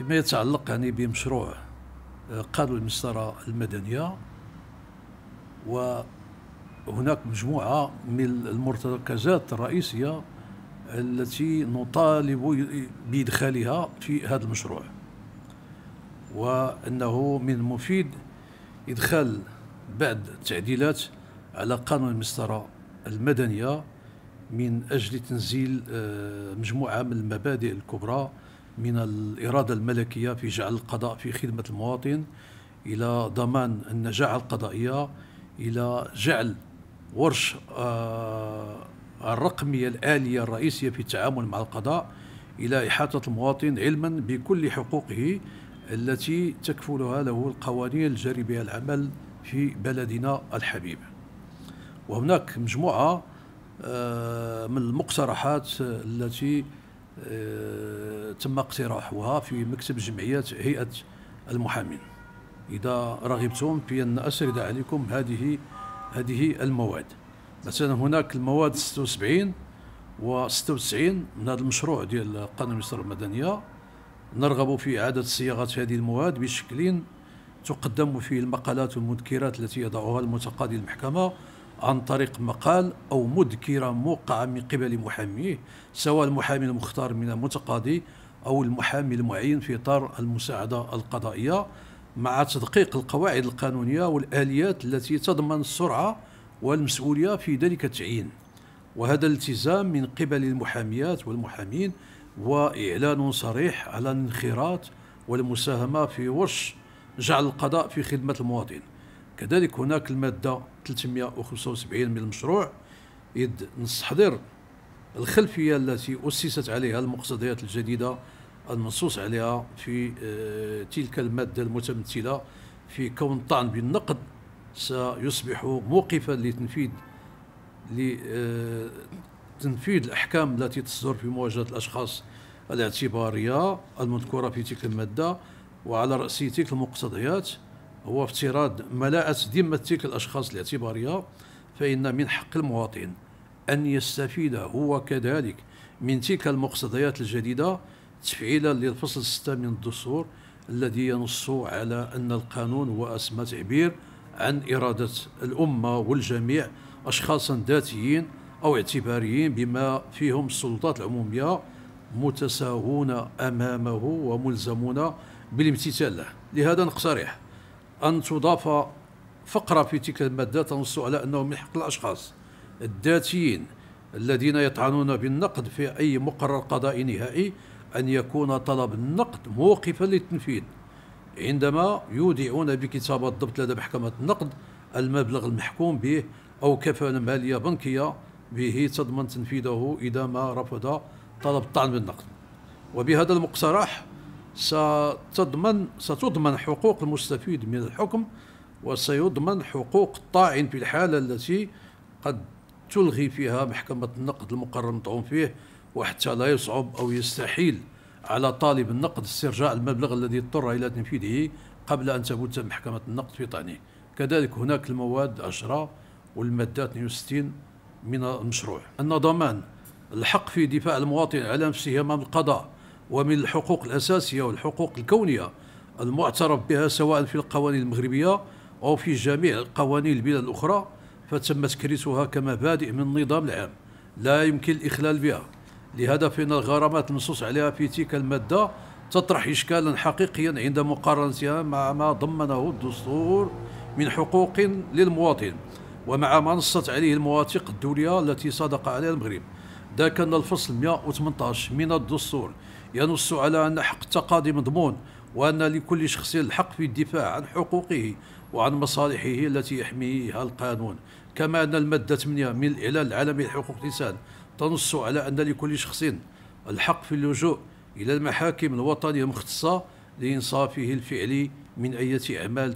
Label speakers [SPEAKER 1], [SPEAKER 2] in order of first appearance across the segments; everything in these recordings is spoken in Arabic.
[SPEAKER 1] فيما يتعلق يعني بمشروع آه، قالوا المسطرة المدنية وهناك مجموعة من المرتكزات الرئيسية التي نطالب بإدخالها في هذا المشروع وأنه من المفيد إدخال بعض التعديلات على قانون المسطرة المدنية من أجل تنزيل آه، مجموعة من المبادئ الكبرى من الإرادة الملكية في جعل القضاء في خدمة المواطن إلى ضمان النجاعة القضائية إلى جعل ورش آه، الرقمية الآلية الرئيسية في التعامل مع القضاء إلى إحاطة المواطن علما بكل حقوقه التي تكفلها له القوانين الجاري بها العمل في بلدنا الحبيب وهناك مجموعة آه، من المقترحات التي آه، تم اقتراحها في مكتب جمعية هيئة المحامين إذا رغبتم في أن أسرد عليكم هذه هذه المواد مثلا هناك المواد 76 و 96 من هذا المشروع ديال قانون المسار المدنية نرغب في إعادة صياغة هذه المواد بشكل تقدم فيه المقالات والمذكرات التي يضعها المتقاضي المحكمة عن طريق مقال أو مذكرة موقعة من قبل محاميه سواء المحامي المختار من المتقاضي أو المحامي المعين في إطار المساعدة القضائية مع تدقيق القواعد القانونية والآليات التي تضمن السرعة والمسؤولية في ذلك التعيين وهذا الالتزام من قبل المحاميات والمحامين وإعلان صريح على الانخراط والمساهمة في ورش جعل القضاء في خدمة المواطن كذلك هناك المادة 375 من المشروع إذ نستحضر الخلفية التي أسست عليها المقتضيات الجديدة المنصوص عليها في آه، تلك المادة المتمثلة في كون الطعن بالنقد سيصبح موقفا لتنفيذ لتنفيذ آه، الأحكام التي تصدر في مواجهة الأشخاص الاعتبارية المذكورة في تلك المادة وعلى رأس تلك المقتضيات هو افتراض ملاءة ذمة تلك الأشخاص الاعتبارية فإن من حق المواطن أن يستفيد هو كذلك من تلك المقتضيات الجديدة تفعيلا للفصل 6 من الدستور الذي ينص على أن القانون هو أسمى تعبير عن إرادة الأمة والجميع أشخاصا ذاتيين أو اعتباريين بما فيهم السلطات العمومية متساوون أمامه وملزمون بالامتثال له لهذا نقترح أن تضاف فقرة في تلك المادة تنص على أنه من حق الأشخاص الذاتيين الذين يطعنون بالنقد في أي مقرر قضائي نهائي أن يكون طلب النقد موقفا للتنفيذ عندما يودعون بكتابة ضبط لدى محكمة النقد المبلغ المحكوم به أو كفالة مالية بنكية به تضمن تنفيذه إذا ما رفض طلب الطعن بالنقد وبهذا المقترح ستضمن ستضمن حقوق المستفيد من الحكم وسيضمن حقوق الطاعن في الحالة التي قد تلغي فيها محكمة النقد المقرر المطعون فيه وحتى لا يصعب أو يستحيل على طالب النقد استرجاع المبلغ الذي اضطر إلى تنفيذه قبل أن تفوت محكمة النقد في طعنه كذلك هناك المواد 10 والمادة 62 من المشروع أن ضمان الحق في دفاع المواطن على نفسه أمام القضاء ومن الحقوق الأساسية والحقوق الكونية المعترف بها سواء في القوانين المغربية أو في جميع القوانين البلاد الأخرى فتم تكريسها كمبادئ من النظام العام لا يمكن الإخلال بها لهذا فإن الغرامات المنصوص عليها في تلك المادة تطرح إشكالا حقيقيا عند مقارنتها مع ما ضمنه الدستور من حقوق للمواطن ومع ما نصت عليه المواثيق الدولية التي صادق عليها المغرب ذاك كان الفصل 118 من الدستور ينص على أن حق التقاضي مضمون وأن لكل شخص الحق في الدفاع عن حقوقه وعن مصالحه التي يحميها القانون كما أن المادة 8 من الإعلان العالمي لحقوق الإنسان تنص على أن لكل شخص الحق في اللجوء إلى المحاكم الوطنية المختصة لإنصافه الفعلي من أية أعمال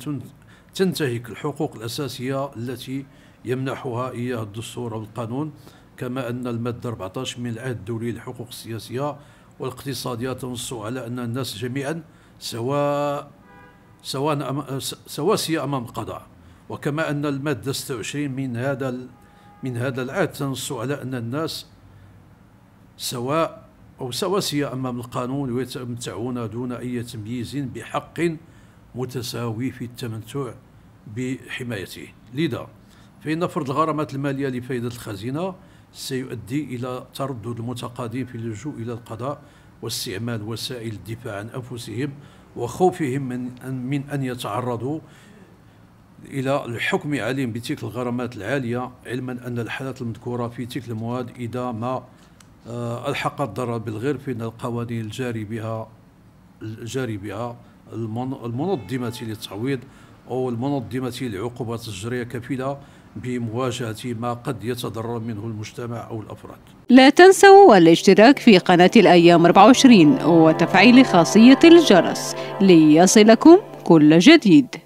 [SPEAKER 1] تنتهك الحقوق الأساسية التي يمنحها إياه الدستور والقانون كما أن المادة 14 من العهد الدولي للحقوق السياسية والاقتصادية تنص على أن الناس جميعا سواء سواء أم... سواسية أمام القضاء وكما أن المادة 26 من هذا ال... من هذا العهد تنص على أن الناس سواء أو سواسية أمام القانون ويتمتعون دون أي تمييز بحق متساوي في التمتع بحمايته لذا فإن فرض الغرامات المالية لفائدة الخزينة سيؤدي إلى تردد المتقاضين في اللجوء إلى القضاء واستعمال وسائل الدفاع عن أنفسهم وخوفهم من أن, من أن يتعرضوا إلى الحكم عليهم بتلك الغرامات العالية علما أن الحالات المذكورة في تلك المواد إذا ما آه، ألحقت ضرر بالغير فإن القوانين الجاري بها الجاري بها المنظمة للتعويض أو المنظمة للعقوبات الجرية كفيلة بمواجهة ما قد يتضرر منه المجتمع أو الأفراد لا تنسوا الاشتراك في قناة الأيام 24 وتفعيل خاصية الجرس ليصلكم كل جديد